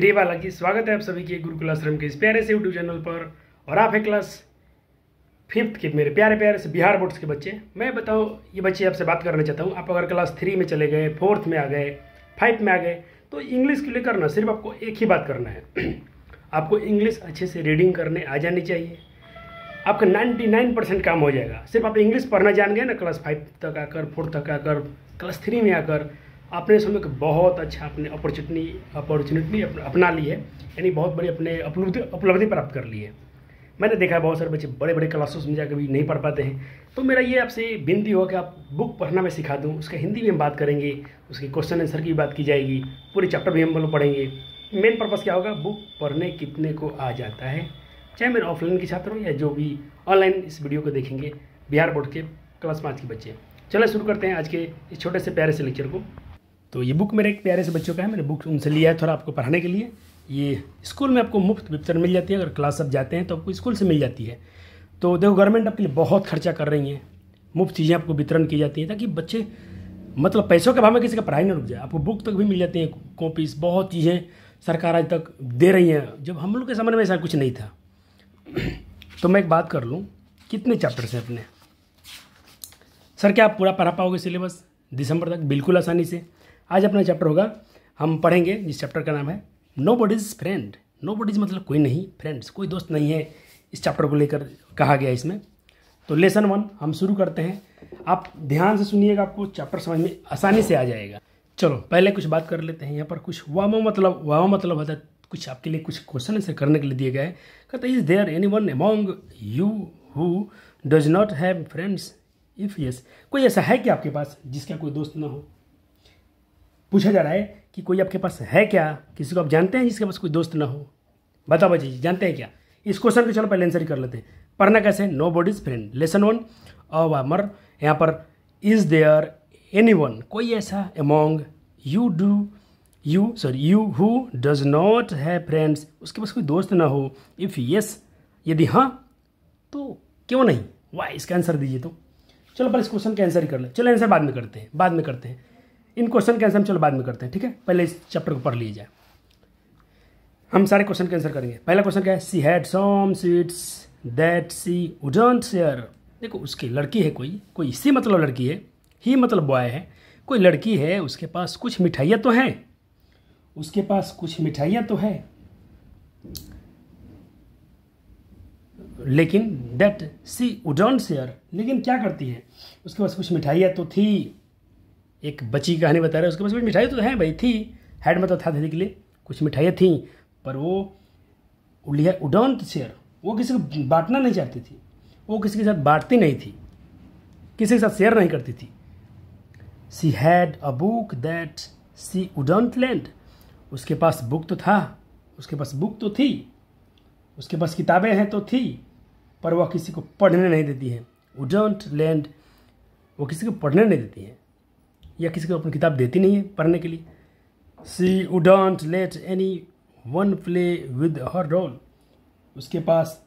प्रिय बालाजी स्वागत है आप सभी के गुरुकुल आश्रम के इस प्यारे से यूट्यूब चैनल पर और आप है क्लास फिफ्थ के मेरे प्यारे प्यारे से बिहार बोर्ड्स के बच्चे मैं बताओ ये बच्चे आपसे बात करना चाहता हूँ आप अगर क्लास थ्री में चले गए फोर्थ में आ गए फाइव में आ गए तो इंग्लिश के लिए करना सिर्फ आपको एक ही बात करना है आपको इंग्लिश अच्छे से रीडिंग करने आ जानी चाहिए आपका नाइन परसेंट काम हो जाएगा सिर्फ आप इंग्लिश पढ़ना जान गए ना क्लास फाइव तक आकर फोर्थ तक आकर क्लास थ्री में आकर आपने इस समय बहुत अच्छा अपने अपॉर्चुनिटी अपॉर्चुनिटी अपना ली है यानी बहुत बड़ी अपने उपलब्धि उपलब्धि प्राप्त कर ली है मैंने देखा है बहुत सारे बच्चे बड़े बड़े क्लासेस में जाकर भी नहीं पढ़ पाते हैं तो मेरा ये आपसे बिनती हो कि आप बुक पढ़ना मैं सिखा दूँ उसका हिंदी में हम बात करेंगे उसके क्वेश्चन आंसर की बात की जाएगी पूरे चैप्टर भी हम लोग पढ़ेंगे मेन पर्पज़ क्या होगा बुक पढ़ने कितने को आ जाता है चाहे मेरे ऑफलाइन के छात्र हों या जो भी ऑनलाइन इस वीडियो को देखेंगे बिहार बोर्ड के क्लास पाँच के बच्चे चलो शुरू करते हैं आज के इस छोटे से प्यारे से लेक्चर को तो ये बुक मेरे एक प्यारे से बच्चों का है मैंने बुक उनसे लिया है थोड़ा आपको पढ़ाने के लिए ये स्कूल में आपको मुफ्त वितरण मिल जाती है अगर क्लास अब जाते हैं तो आपको स्कूल से मिल जाती है तो देखो गवर्नमेंट आपके लिए बहुत खर्चा कर रही है मुफ्त चीज़ें आपको वितरण की जाती हैं ताकि बच्चे मतलब पैसों के भाव में किसी का पढ़ाई ना रुक जाए आपको बुक तक भी मिल जाती हैं कॉपीज बहुत चीज़ें सरकार आज तक दे रही हैं जब हम लोग के समय में ऐसा कुछ नहीं था तो मैं एक बात कर लूँ कितने चैप्टर्स हैं अपने सर क्या आप पूरा पढ़ा पाओगे सिलेबस दिसंबर तक बिल्कुल आसानी से आज अपना चैप्टर होगा हम पढ़ेंगे जिस चैप्टर का नाम है nobody's friend nobody's मतलब कोई नहीं फ्रेंड्स कोई दोस्त नहीं है इस चैप्टर को लेकर कहा गया इसमें तो लेसन वन हम शुरू करते हैं आप ध्यान से सुनिएगा आपको चैप्टर समझ में आसानी से आ जाएगा चलो पहले कुछ बात कर लेते हैं यहाँ पर कुछ वामो मतलब वामा मतलब होता है कुछ आपके लिए कुछ क्वेश्चन आंसर करने के लिए दिए गए कहते is there anyone among you who does not have friends if yes कोई ऐसा है कि आपके पास जिसका कोई दोस्त ना हो पूछा जा रहा है कि कोई आपके पास है क्या किसी को आप जानते हैं जिसके पास कोई दोस्त ना हो बताओ जी जानते हैं क्या इस क्वेश्चन को चलो पहले आंसर ही कर लेते हैं पढ़ना कैसे nobody's friend lesson one अब अमर यहाँ पर इज देयर एनी वन कोई ऐसा among you do you sorry you who does not have friends उसके पास कोई दोस्त ना हो इफ़ यस यदि हाँ तो क्यों नहीं वाह इसका आंसर दीजिए तो चलो पर इस क्वेश्चन का आंसर ही कर ले चलो आंसर बाद में करते हैं बाद में करते हैं इन क्वेश्चन के आंसर हम चलो बाद में करते हैं ठीक है पहले इस चैप्टर को पढ़ लिया जाए हम सारे क्वेश्चन के आंसर करेंगे पहला क्वेश्चन क्या है she had some sweets that she wouldn't share देखो उसकी लड़की है कोई कोई सी मतलब लड़की है ही मतलब बॉय है कोई लड़की है उसके पास कुछ मिठाइयाँ तो हैं उसके पास कुछ मिठाइयाँ तो है लेकिन डेट सी वुडंट शेयर लेकिन क्या करती है उसके पास कुछ मिठाइयाँ तो थी एक बची कहानी बता रहे उसके पास कुछ मिठाई तो है भाई थी हैड मतलब था देने के लिए कुछ मिठाइयाँ थी पर वो उलिया उडोंट शेयर वो किसी को बांटना नहीं चाहती थी वो किसी के साथ बांटती नहीं थी किसी के साथ शेयर नहीं करती थी she had a book that she wouldn't lend उसके पास बुक तो था उसके पास बुक तो थी उसके पास किताबें हैं तो थी पर वह किसी को पढ़ने नहीं देती हैं उडोंट लैंड वो किसी को पढ़ने नहीं देती हैं या किसी को अपनी किताब देती नहीं है पढ़ने के लिए she wouldn't let anyone play with her doll उसके पास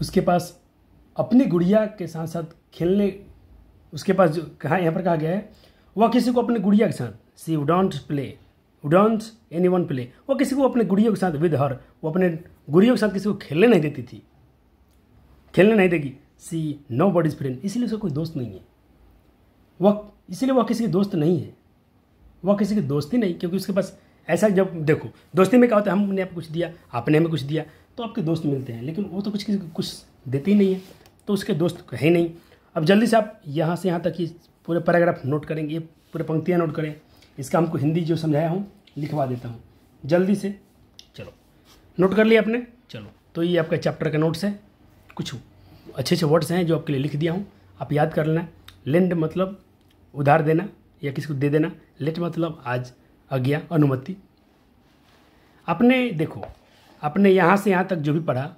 उसके पास अपनी गुड़िया के साथ साथ खेलने उसके पास जो कहा यहाँ पर कहा गया है वह किसी को अपने गुड़िया के साथ she don't play don't anyone play वह किसी को अपने गुड़ियों के साथ विद हर वो अपने गुड़ियों के साथ किसी को खेलने नहीं देती थी खेलने नहीं देगी सी नो बॉडीज फ्रेंड इसीलिए उसका कोई दोस्त नहीं है वह इसलिए वह किसी के दोस्त नहीं है वह किसी की दोस्ती नहीं क्योंकि उसके पास ऐसा जब देखो दोस्ती में क्या होता है हमने आपको कुछ दिया आपने हमें कुछ दिया तो आपके दोस्त मिलते हैं लेकिन वो तो कुछ किसी कुछ देते ही नहीं है तो उसके दोस्त है नहीं अब जल्दी से आप यहाँ से यहाँ तक कि पूरे पैराग्राफ नोट करेंगे पूरे पंक्तियाँ नोट करें इसका हमको हिंदी जो समझाया हूँ लिखवा देता हूँ जल्दी से चलो नोट कर लिया आपने चलो तो ये आपका चैप्टर का नोट्स है कुछ अच्छे अच्छे वर्ड्स हैं जो आपके लिए लिख दिया हूँ आप याद कर लेना लेंड मतलब उधार देना या किसी को दे देना लेट मतलब आज आज्ञा अनुमति आपने देखो आपने यहाँ से यहाँ तक जो भी पढ़ा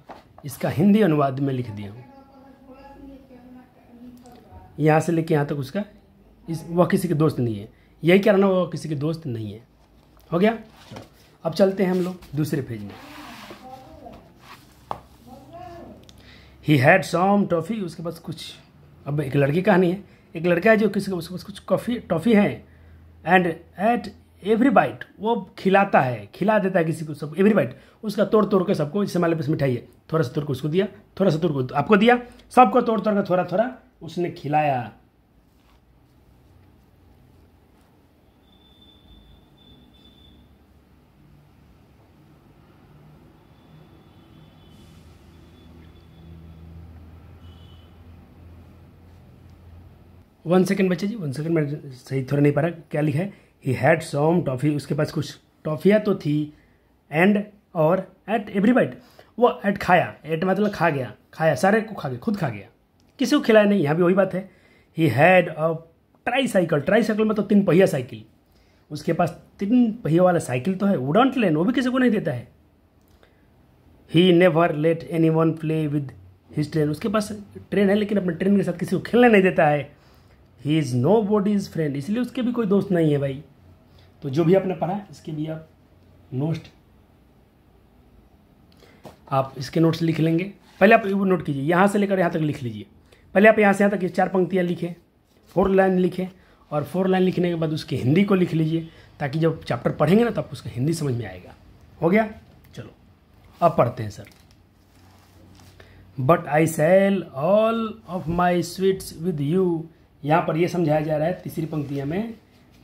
इसका हिंदी अनुवाद में लिख दिया हूँ यहाँ से लेके यहाँ तक उसका इस वह किसी के दोस्त नहीं है यही कारण वह किसी के दोस्त नहीं है हो गया अब चलते हैं हम लोग दूसरे पेज में ही हैड सॉम टॉफी उसके पास कुछ अब एक लड़की कहानी है एक लड़का है जो किसी को कुछ कॉफ़ी टॉफ़ी है एंड एट एवरी बाइट वो खिलाता है खिला देता है किसी को सबको एवरी बाइट उसका तोड़ तोड़ के सबको जैसे मान लो बस मिठाई है थोड़ा सा तोड़ को उसको दिया थोड़ा सा तोड़ को आपको दिया सबको तोड़ तोड़ के थोड़ा थोड़ा उसने खिलाया वन सेकेंड बच्चे जी वन सेकेंड मैं सही थोड़ा नहीं पा रहा क्या लिखा है ही हैड सॉम टॉफ़ी उसके पास कुछ टॉफ़ियाँ तो थी एंड और एट एवरी बाइट वो एट खाया एट मतलब खा गया खाया सारे को खा गया खुद खा गया किसी को खिलाया नहीं यहाँ भी वही बात है he had a tricycle tricycle मतलब तीन पहिया साइकिल उसके पास तीन पहिया वाला साइकिल तो है उडंट लेन वो भी किसी को नहीं देता है he never let anyone play with his train उसके पास ट्रेन है लेकिन अपने ट्रेन के साथ किसी को खेलने नहीं देता है he is nobody is friend इसलिए उसके भी कोई दोस्त नहीं है भाई तो जो भी आपने पढ़ा है इसके भी आप नोट आप इसके नोट्स लिख लेंगे पहले आप नोट कीजिए यहाँ से लेकर यहाँ तक लिख लीजिए पहले आप यहाँ से यहाँ तक चार पंक्तियाँ लिखें फोर लाइन लिखें और फोर लाइन लिखने के बाद उसके हिंदी को लिख लीजिए ताकि जब चैप्टर पढ़ेंगे ना तो आपको उसका हिंदी समझ में आएगा हो गया चलो अब पढ़ते हैं sir but I shall all of my sweets with you यहाँ पर यह समझाया जा रहा है तीसरी पंक्तियाँ में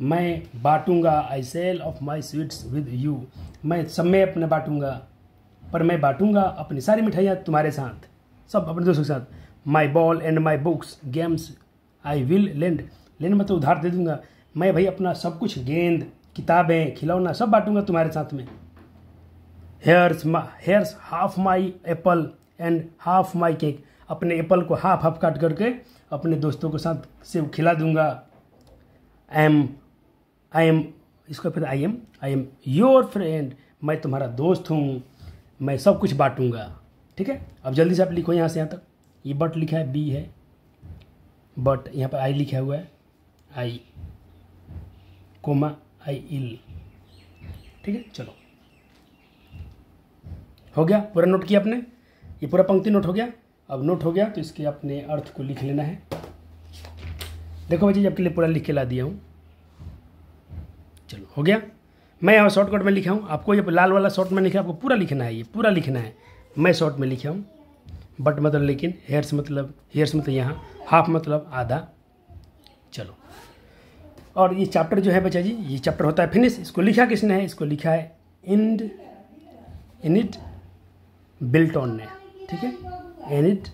मैं बांटूंगा I shall of my sweets with you मैं सब में अपने बांटूंगा पर मैं बांटूंगा अपनी सारी मिठाइयाँ तुम्हारे साथ सब अपने दोस्तों के साथ my ball and my books games I will lend lend तो उधार दे दूंगा मैं भाई अपना सब कुछ गेंद किताबें खिलौना सब बांटूंगा तुम्हारे साथ में here's here's half my apple and half my cake अपने एप्पल को हाफ हाफ काट करके अपने दोस्तों के साथ सेब खिला दूंगा आई एम आई एम इसको फिर I am I am your friend मैं तुम्हारा दोस्त हूँ मैं सब कुछ बांटूंगा ठीक है अब जल्दी से आप लिखो यहाँ से यहाँ तक ये बट लिखा है बी है बट यहाँ पर आई लिखा हुआ है आई कोमा आई इल ठीक है चलो हो गया पूरा नोट किया आपने ये पूरा पंक्ति नोट हो गया अब नोट हो गया तो इसके अपने अर्थ को लिख लेना है देखो जी आपके लिए पूरा लिख के ला दिया हूँ चलो हो गया मैं यहाँ शॉर्टकट में लिखा हूँ आपको ये लाल वाला शॉर्ट में लिखा आपको पूरा लिखना है ये पूरा लिखना है मैं शॉर्ट में लिखा हूँ बट मतलब लेकिन हेयर्स मतलब हेयर्स मतलब यहाँ हाफ मतलब आधा चलो और ये चैप्टर जो है बच्चा जी ये चैप्टर होता है फिनिश इसको लिखा किसने है इसको लिखा है इंड इनिट बिल्ट ऑन ने ठीक है एनिट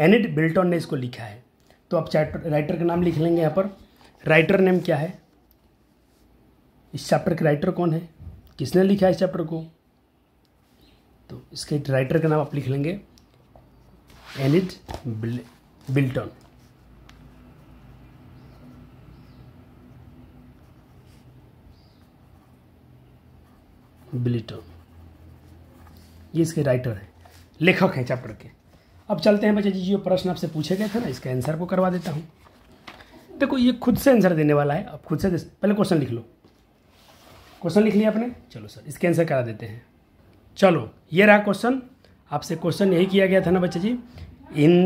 एनिट बिल्टन ने इसको लिखा है तो आप चैप्टर राइटर का नाम लिख लेंगे यहाँ पर राइटर नेम क्या है इस चैप्टर के राइटर कौन है किसने लिखा है इस चैप्टर को तो इसके राइटर का नाम आप लिख लेंगे एनिट बिल्टन बिल्टन ये इसके राइटर है लेखक हैं चैप्टर के अब चलते हैं बच्चे जी जो प्रश्न आपसे पूछे गए थे ना इसका आंसर को करवा देता हूँ देखो ये खुद से आंसर देने वाला है अब खुद से पहले क्वेश्चन लिख लो क्वेश्चन लिख लिया आपने चलो सर इसके आंसर करा देते हैं चलो ये रहा क्वेश्चन आपसे क्वेश्चन यही किया गया था ना बच्चे जी इन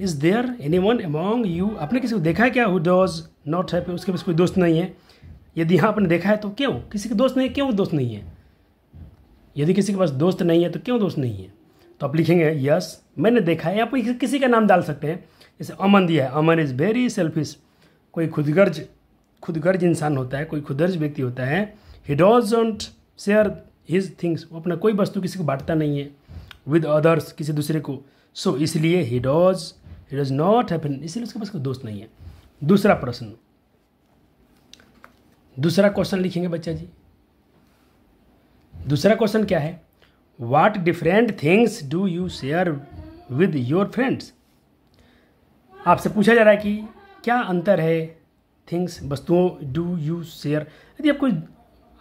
is there anyone among you आपने किसी को देखा है क्या हु डॉज नॉट है उसके पास कोई दोस्त नहीं है यदि हाँ आपने देखा है तो क्यों किसी के दोस्त नहीं क्यों दोस्त नहीं है यदि किसी के पास दोस्त नहीं है तो क्यों दोस्त नहीं है तो आप लिखेंगे यस मैंने देखा है आप किसी का नाम डाल सकते हैं जैसे अमन दिया है अमन इज़ वेरी सेल्फिश कोई खुदगर्ज खुदगर्ज इंसान होता है कोई खुदगर्ज व्यक्ति होता है he doesn't share his things वो अपना कोई वस्तु किसी को बांटता नहीं है विद अदर्स किसी दूसरे को सो so, इसलिए he does he does not happen इसलिए उसके पास कोई दोस्त नहीं है दूसरा प्रश्न दूसरा क्वेश्चन लिखेंगे बच्चा जी दूसरा क्वेश्चन क्या है what different things do you share with your friends आपसे पूछा जा रहा है कि क्या अंतर है थिंग्स वस्तुओं डू यू शेयर यदि आप कोई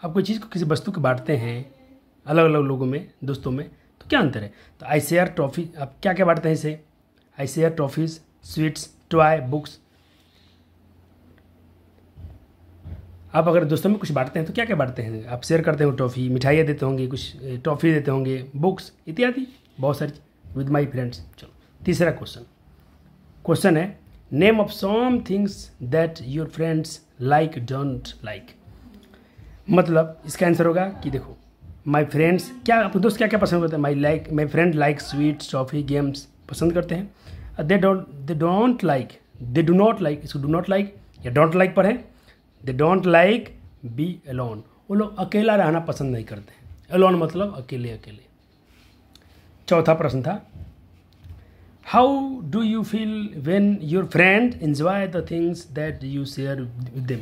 आप कोई चीज़ को किसी वस्तु को बांटते हैं अलग अलग लोगों में दोस्तों में तो क्या अंतर है तो आई शेयर ट्रॉफी आप क्या क्या बांटते हैं इसे I share trophies sweets toy books आप अगर दोस्तों में कुछ बांटते हैं तो क्या क्या बांटते हैं आप शेयर करते हो ट्रॉफी मिठाइयाँ देते होंगे कुछ ट्रॉफी देते होंगे बुक्स इत्यादि बहुत सारी विद माई फ्रेंड्स चलो तीसरा क्वेश्चन क्वेश्चन है name of some things that your friends like don't like मतलब इसका आंसर होगा कि देखो माई फ्रेंड्स क्या अपने दोस्त क्या क्या पसंद करते हैं my like my friend like sweets trophy games पसंद करते हैं they don't they don't like they do not like इसको डू नॉट लाइक या डोंट लाइक पढ़ें they don't like be alone वो लोग अकेला रहना पसंद नहीं करते एलोन मतलब अकेले अकेले चौथा प्रश्न था how do you feel when your friend enjoy the things that you share with them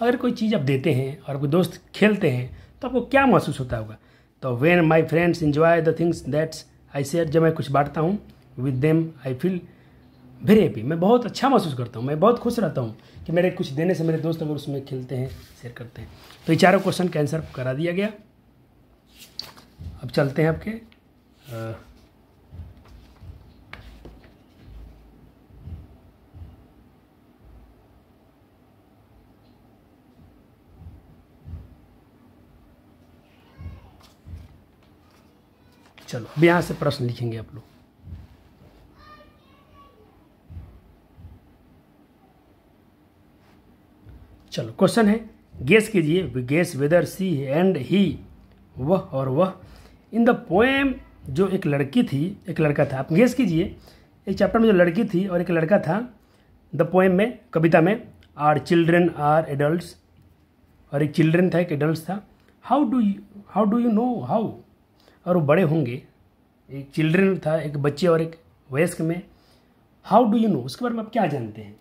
अगर कोई चीज़ आप देते हैं और आपके दोस्त खेलते हैं तो आपको क्या महसूस होता होगा तो when my friends enjoy the things that's I share जब मैं कुछ बांटता हूँ with them I feel very happy मैं बहुत अच्छा महसूस करता हूँ मैं बहुत खुश रहता हूँ कि मेरे कुछ देने से मेरे दोस्त अगर उसमें खेलते हैं शेयर करते हैं तो ये चारों क्वेश्चन का आंसर करा दिया गया अब चलते हैं आपके चलो अब यहाँ से प्रश्न लिखेंगे आप लोग चलो क्वेश्चन है गेस कीजिए guess whether she and he वह और वह इन द पोएम जो एक लड़की थी एक लड़का था आप गेस कीजिए एक चैप्टर में जो लड़की थी और एक लड़का था द पोएम में कविता में आर चिल्ड्रेन आर एडल्ट और एक चिल्ड्रेन था एक एडल्ट था how do you how do you know how और वो बड़े होंगे एक चिल्ड्रेन था एक बच्चे और एक वयस्क में हाउ डू यू नो उसके बारे में आप क्या जानते हैं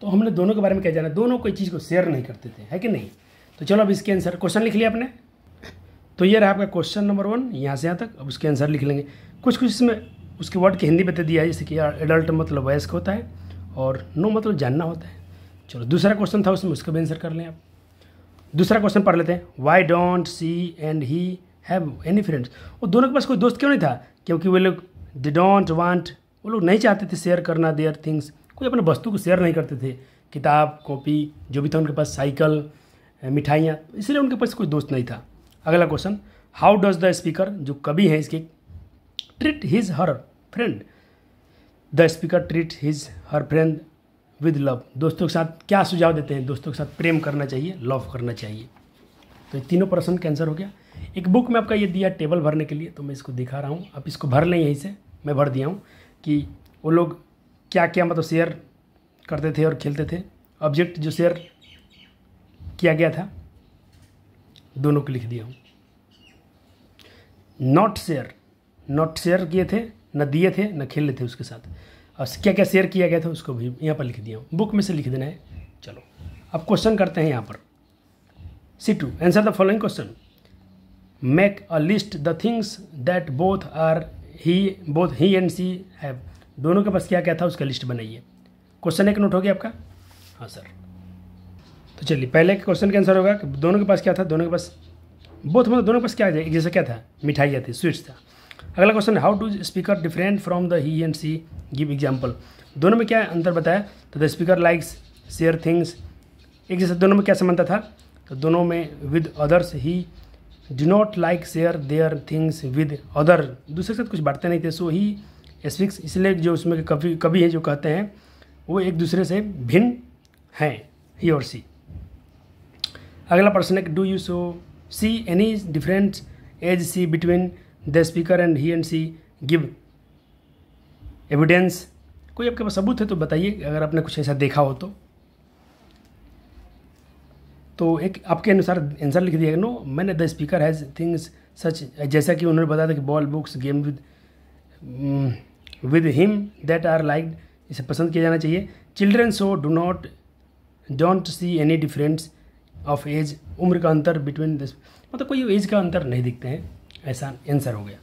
तो हमने दोनों के बारे में क्या जाना दोनों कोई चीज़ को शेयर नहीं करते थे है कि नहीं तो चलो अब इसके आंसर क्वेश्चन लिख लिया आपने तो ये रहा आपका क्वेश्चन नंबर वन यहाँ से यहाँ तक अब उसके आंसर लिख लेंगे कुछ कुछ इसमें उसके वर्ड की हिंदी बता दिया है जैसे कि एडल्ट मतलब वयस्क होता है और नो मतलब जानना होता है चलो दूसरा क्वेश्चन था उसमें उसका भी आंसर कर लें आप दूसरा क्वेश्चन पढ़ लेते हैं why don't she and he have any friends वो दोनों के पास कोई दोस्त क्यों नहीं था क्योंकि वे लोग दे डोंट वांट वो लोग नहीं चाहते थे शेयर करना देयर थिंग्स कोई अपने वस्तु को शेयर नहीं करते थे किताब कॉपी जो भी था उनके पास साइकिल मिठाइयाँ इसलिए उनके पास कोई दोस्त नहीं था अगला question how does the speaker जो कवि हैं इसके treat his her friend the speaker treat his her friend with love दोस्तों के साथ क्या सुझाव देते हैं दोस्तों के साथ प्रेम करना चाहिए लव करना चाहिए तो ये तीनों प्रश्न का आंसर हो गया एक बुक में आपका ये दिया टेबल भरने के लिए तो मैं इसको दिखा रहा हूँ आप इसको भर लें यहीं से मैं भर दिया हूँ कि वो लोग क्या क्या मतलब शेयर करते थे और खेलते थे ऑब्जेक्ट जो शेयर किया गया था दोनों को लिख दिया हूँ नॉट शेयर नॉट शेयर किए थे न दिए थे न खेले थे उसके साथ और क्या क्या शेयर किया गया था उसको भी यहाँ पर लिख दिया हूँ बुक में से लिख देना है चलो अब क्वेश्चन करते हैं यहाँ पर see to answer the following question make a list the things that both are he both he and she have दोनों के पास क्या क्या था उसका लिस्ट बनाइए क्वेश्चन एक नोट हो गया आपका हाँ सर तो चलिए पहले क्वेश्चन का आंसर होगा कि दोनों के पास क्या था दोनों के पास बोथ मतलब दोनों के पास क्या एक जैसा क्या था मिठाइयाँ थी स्वीट्स था अगला question how do speaker different from the he and she give example दोनों में क्या अंतर बताया तो the speaker likes share things एक जैसे दोनों में क्या समानता था तो दोनों में with others he didn't not like share their things with other दूसरे के साथ कुछ बांटते नहीं थे सो ही एस्फिक्स इसलिए जो उसमें कभी कभी हैं जो कहते हैं वो एक दूसरे से भिन्न हैं ही और सी अगला प्रश्न है do you so see any difference age she between the speaker and he and she give evidence कोई आपके पास सबूत है तो बताइए अगर आपने कुछ ऐसा देखा हो तो तो एक आपके अनुसार आंसर लिख दिया नो मैंने the speaker has things such जैसा कि उन्होंने बताया था कि ball books game with with him that are like इसे पसंद किया जाना चाहिए children so do not don't see any difference of age उम्र का अंतर बिटवीन दिस मतलब कोई एज का अंतर नहीं दिखते हैं ऐसा आंसर हो गया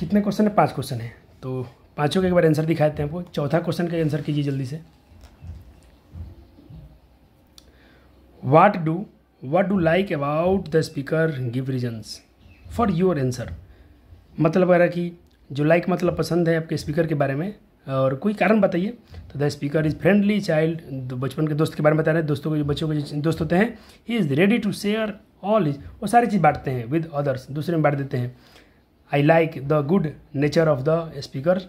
कितने क्वेश्चन है पांच क्वेश्चन है तो पांचों का एक बार आंसर दिखाते हैं आपको चौथा क्वेश्चन का आंसर कीजिए जल्दी से what do what do like about the speaker give reasons for your answer मतलब वगैरह कि जो लाइक मतलब पसंद है आपके स्पीकर के बारे में और कोई कारण बताइए तो the speaker is friendly child बचपन के दोस्त के बारे में बता रहे हैं दोस्तों के बच्चों के दोस्त होते हैं he is ready to share all is वो सारी चीज़ बांटते हैं विद अदर्स दूसरे में बांट देते हैं I like the good nature of the speaker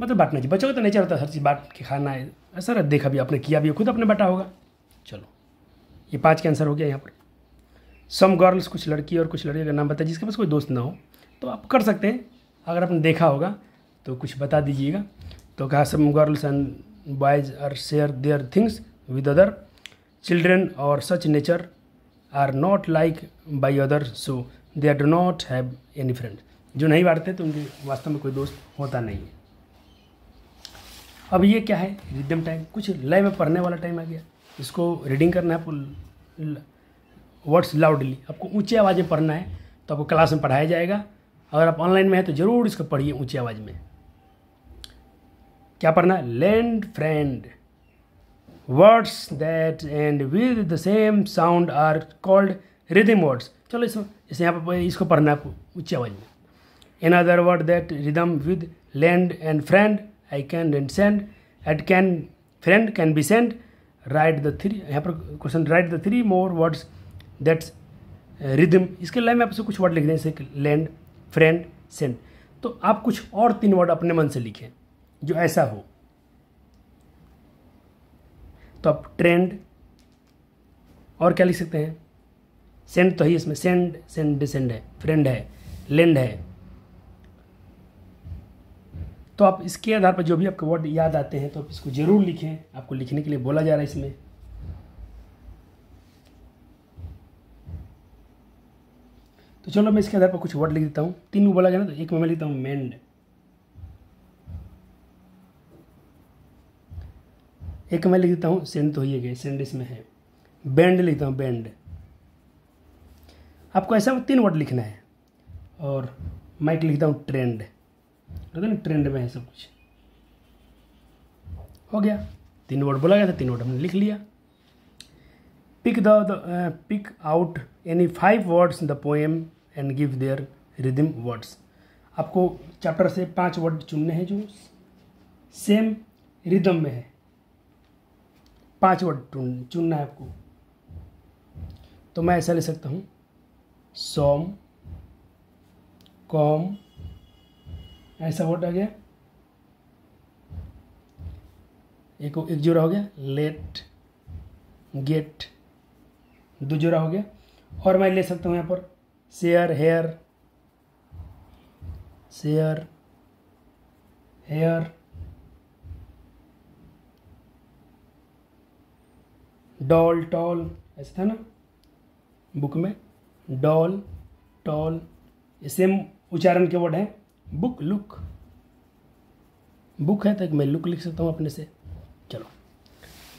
मतलब बांटना चाहिए बच्चों का तो नेचर होता है हर चीज़ बांट के खाना है सर देखा भी आपने किया भी खुद आपने बांटा होगा चलो ये पाँच के आंसर हो गया यहाँ पर सम गर्ल्स कुछ लड़की और कुछ लड़के का नाम बताए जिसके पास कोई दोस्त ना हो तो आप कर सकते हैं अगर आपने देखा होगा तो कुछ बता दीजिएगा तो कहा सब girls and boys are share their things with other children और such nature are not like by other so they are do not have any friend जो नहीं बांटते तो उनके वास्तव में कोई दोस्त होता नहीं है अब ये क्या है रिदम टाइम कुछ लय में पढ़ने वाला टाइम आ गया इसको रीडिंग करना है आपको वर्ड्स लाउडली आपको ऊँचे आवाज़ में पढ़ना है तो आपको क्लास में पढ़ाया जाएगा अगर आप ऑनलाइन में हैं तो ज़रूर इसको पढ़िए ऊँची आवाज़ में क्या पढ़ना है lend friend words that end with the same sound are called rhythm words चलो इसमें जैसे यहाँ पर इसको पढ़ना है आपको ऊंची आवाज़ में in other word that rhythm with lend and friend I can end send at can friend can be send write the three यहाँ पर question write the three more words that's rhythm इसके लाइन में आपसे कुछ word लिख दें जैसे land friend send तो आप कुछ और तीन वर्ड अपने मन से लिखें जो ऐसा हो तो आप ट्रेंड और क्या लिख सकते हैं सेंड तो ही इसमें सेंड सेंड सेंड है फ्रेंड है लेंड है तो आप इसके आधार पर जो भी आपको वर्ड याद आते हैं तो आप इसको ज़रूर लिखें आपको लिखने के लिए बोला जा रहा है इसमें तो चलो मैं इसके आधार पर कुछ वर्ड लिख देता हूँ तीन को बोला गया ना तो एक में मैं लिखता हूँ मेंड एक मैं लिख देता हूँ सेंड तो ये गए सेंड इसमें है बैंड लिखता हूँ बैंड आपको ऐसा तीन वर्ड लिखना है और माइक लिखता हूँ ट्रेंड ना ट्रेंड में है सब कुछ हो गया तीन वर्ड बोला गया था तीन वर्ड हमने लिख लिया pick the pick out any five words in the poem and give their rhythm words आपको चैप्टर से पांच वर्ड चुनने हैं जो सेम रिदम में है पांच वर्ड चुनना है आपको तो मैं ऐसा ले सकता हूँ सोम कॉम ऐसा वर्ड आ गया एक एक जोड़ा हो गया लेट गेट दो जोड़ा हो गया और मैं ले सकता हूँ यहाँ पर share hair share hair doll tall ऐसा था ना बुक में डॉल टॉल सेम उच्चारण के वर्ड हैं बुक लुक बुक है तो मैं लुक लिख सकता हूँ अपने से चलो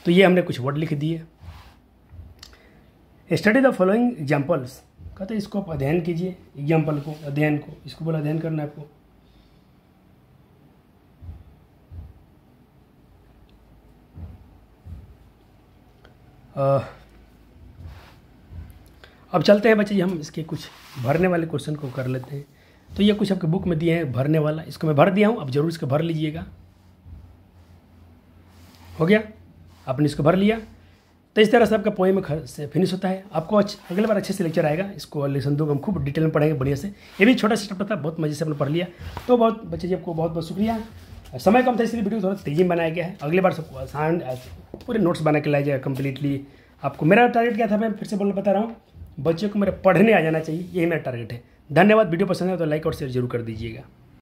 तो ये हमने कुछ वर्ड लिख दिए स्टडी द फॉलोइंग एग्जाम्पल्स कहते हैं इसको आप अध्ययन कीजिए एग्जाम्पल को अध्ययन को इसको बोला अध्ययन करना है आपको आ, अब चलते हैं बच्चे हम इसके कुछ भरने वाले क्वेश्चन को कर लेते हैं तो ये कुछ आपके बुक में दिए हैं भरने वाला इसको मैं भर दिया हूँ आप ज़रूर इसको भर लीजिएगा हो गया आपने इसको भर लिया तो इस तरह से आपका पोएम फिनिश होता है आपको अगले बार अच्छे से लेक्चर आएगा इसको लेसन दो हम खूब डिटेल में पढ़ेंगे बढ़िया से ये भी छोटा सा चैप्टर था बहुत मज़े से हमने पढ़ लिया तो बहुत बच्चे जी आपको बहुत बहुत शुक्रिया समय कम था इसलिए वीडियो थोड़ा तेजी में बनाया गया है अगले बार सबको आसान पूरे नोट्स बना के लाया जाएगा कम्प्लीटली आपको मेरा टारगेट क्या था मैं फिर से बोलना बता रहा हूँ बच्चों को मेरे पढ़ने आ जाना चाहिए यही मेरा टारगेट है धन्यवाद वीडियो पसंद है तो लाइक और शेयर जरूर कर दीजिएगा